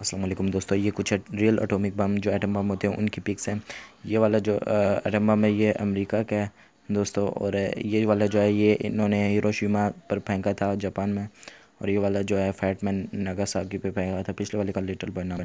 असलम दोस्तों ये कुछ रियल एटॉमिक बम जो एटम बम होते हैं उनकी पिक्स हैं ये वाला जो एटम बम है ये अमेरिका का है दोस्तों और ये वाला जो है ये इन्होंने हिरोशिमा पर फेंका था जापान में और ये वाला जो है फैटमैन नागासाकी पे फेंका था पिछले वाले का लिटल बना